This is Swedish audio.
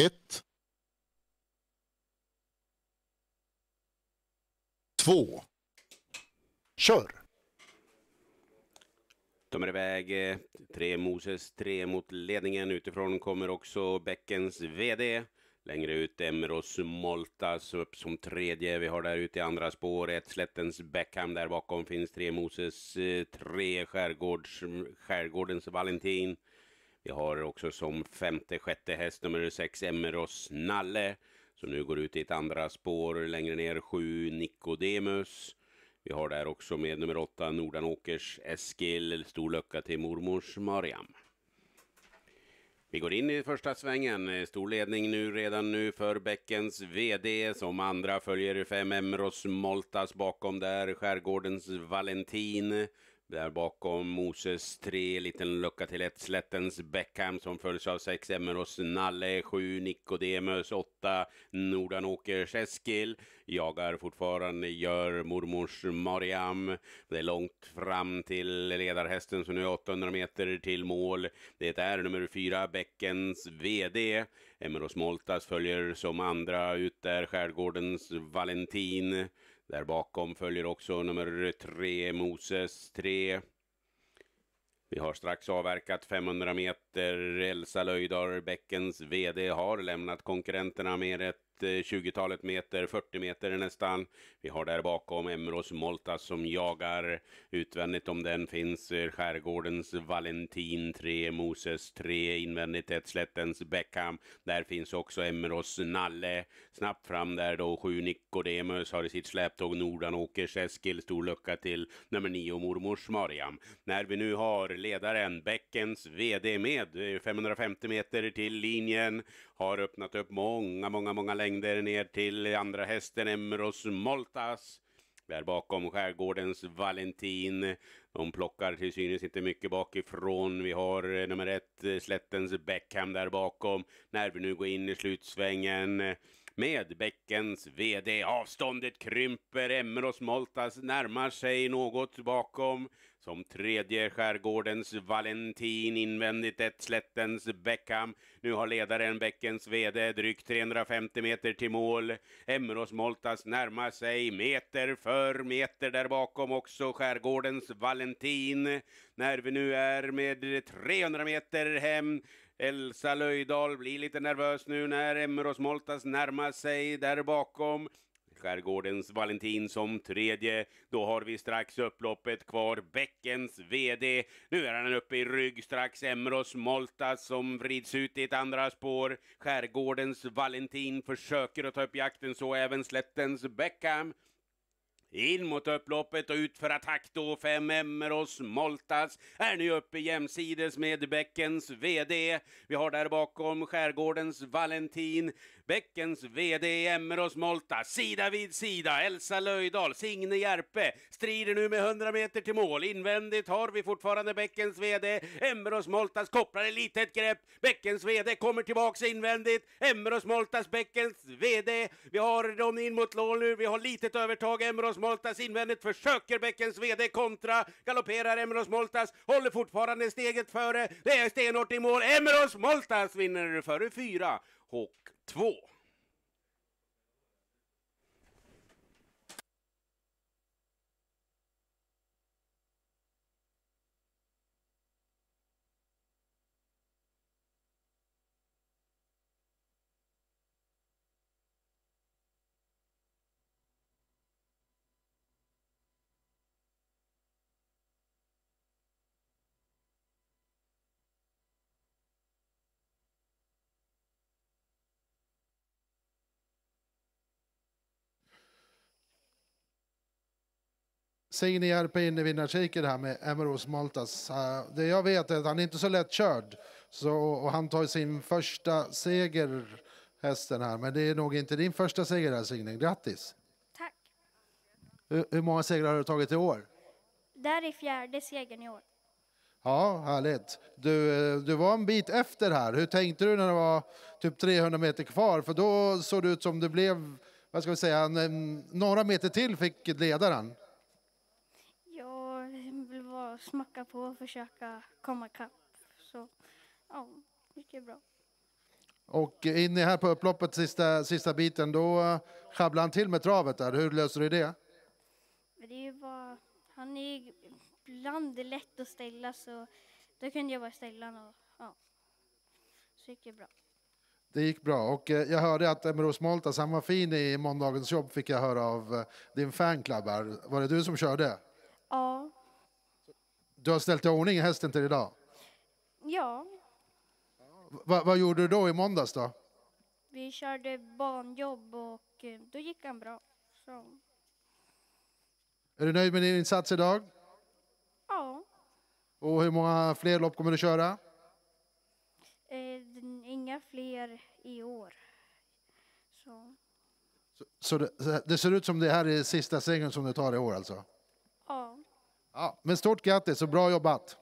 1. 2. Kör! De är iväg. Eh, tre Moses, tre mot ledningen. Utifrån kommer också Bäckens VD. Längre ut Emeros Moltas upp som tredje. Vi har där ute i andra spåret Slättens Beckham. Där bakom finns tre Moses, eh, tre Skärgårds, Skärgårdens Valentin. Vi har också som femte, sjätte häst nummer sex Emeros Nalle som nu går ut i ett andra spår. Längre ner sju Nicodemus. Vi har där också med nummer åtta Nordanåkers Eskil. Stor lucka till mormors Mariam. Vi går in i första svängen. Stor ledning nu redan nu för Bäckens VD. Som andra följer fem Emros Moltas bakom där. Skärgårdens Valentin. Där bakom Moses 3, liten lucka till 1, Slättens Beckham som följs av 6, Emeros Nalle 7, Nikodemus 8, Nordanåkers Eskil jagar fortfarande, gör mormors Mariam. Det är långt fram till ledarhästen som nu är 800 meter till mål. Det är nummer 4, Bäckens VD. Emeros Moltas följer som andra ut där Skärgårdens Valentin. Där bakom följer också nummer tre Moses 3. Vi har strax avverkat 500 meter. Elsa Löjdar, Bäckens VD, har lämnat konkurrenterna med ett 20-talet meter, 40 meter nästan. Vi har där bakom Emros Moltas som jagar utvändigt om den finns eh, Skärgårdens Valentin 3, Moses 3, invändigt ett slättens Beckham. Där finns också Emros Nalle. Snabbt fram där då 7 Nicodemus har i sitt släptåg Nordanåkers Eskil. Stor lucka till nummer 9 Mormors Mariam. När vi nu har ledaren Bäckens VD med 550 eh, meter till linjen har öppnat upp många, många, många längder längder ner till andra hästen Emros Moltas. Där bakom skärgårdens Valentin. De plockar till synes inte mycket bakifrån. Vi har eh, nummer ett, eh, slättens Beckham där bakom. När vi nu går in i slutsvängen eh, med bäckens VD. Avståndet krymper, Emmerås Moltas närmar sig något bakom. Som tredje skärgårdens Valentin, invändigt ett slättens Beckham. Nu har ledaren bäckens VD drygt 350 meter till mål. Emmerås Moltas närmar sig meter för meter där bakom också skärgårdens Valentin. När vi nu är med 300 meter hem Elsa Löjdahl blir lite nervös nu när Emeros Moltas närmar sig där bakom. Skärgårdens Valentin som tredje. Då har vi strax upploppet kvar. Bäckens VD. Nu är han uppe i rygg strax. Emros Moltas som vrids ut i ett andra spår. Skärgårdens Valentin försöker att ta upp jakten så även slättens Beckham. In mot upploppet och ut för attack då. Fem Emmerås Moltas är nu uppe jämsides med Bäckens VD. Vi har där bakom Skärgårdens Valentin. Bäckens VD Emmerås Moltas, sida vid sida. Elsa Löjdahl, Signe Järpe strider nu med 100 meter till mål. Invändigt har vi fortfarande Bäckens VD. Emmerås Moltas kopplar ett litet grepp. Bäckens VD kommer tillbaks invändigt. Emmerås Moltas, Bäckens VD. Vi har dem in mot lål nu. Vi har litet övertag. Emmerås Moltas invändigt försöker Bäckens VD kontra. Galopperar Emeros Moltas, håller fortfarande steget före. Det är stenhårt i mål. Emeros Moltas vinner före fyra. Hawk 2. Signe Järpe in i vinnarkiken här med Emeros Maltas. Eh, det jag vet är att han är inte så lätt körd. Så, och han tar sin första seger, hästen här. Men det är nog inte din första seger här Signe. Grattis! Tack! Hur, hur många segrar har du tagit i år? Det här är fjärde segern i år. Ja, härligt. Du, eh, du var en bit efter här. Hur tänkte du när det var typ 300 meter kvar? För då såg det ut som du blev, vad ska vi säga, en, några meter till fick ledaren och smacka på och försöka komma ikapp. Så ja, mycket bra. Och inne här på upploppet, sista, sista biten, då eh, sjabblade han till med travet där. Hur löser du det? Det är bara, han är ibland lätt att ställa så då kunde jag bara ställa honom. Och, ja. Så gick det bra. Det gick bra och eh, jag hörde att Emros Moltas, han var fin i måndagens jobb fick jag höra av eh, din fanclub här. Var det du som körde? Ja, du har ställt i ordning hästen till idag? Ja. Va, vad gjorde du då i måndags då? Vi körde banjobb och eh, då gick han bra. Så. Är du nöjd med din insats idag? Ja. Och hur många fler lopp kommer du köra? Eh, inga fler i år. Så. Så, så det, det, ser ut som det här är sista segern som du tar i år alltså? Ja, men stort grattis och bra jobbat!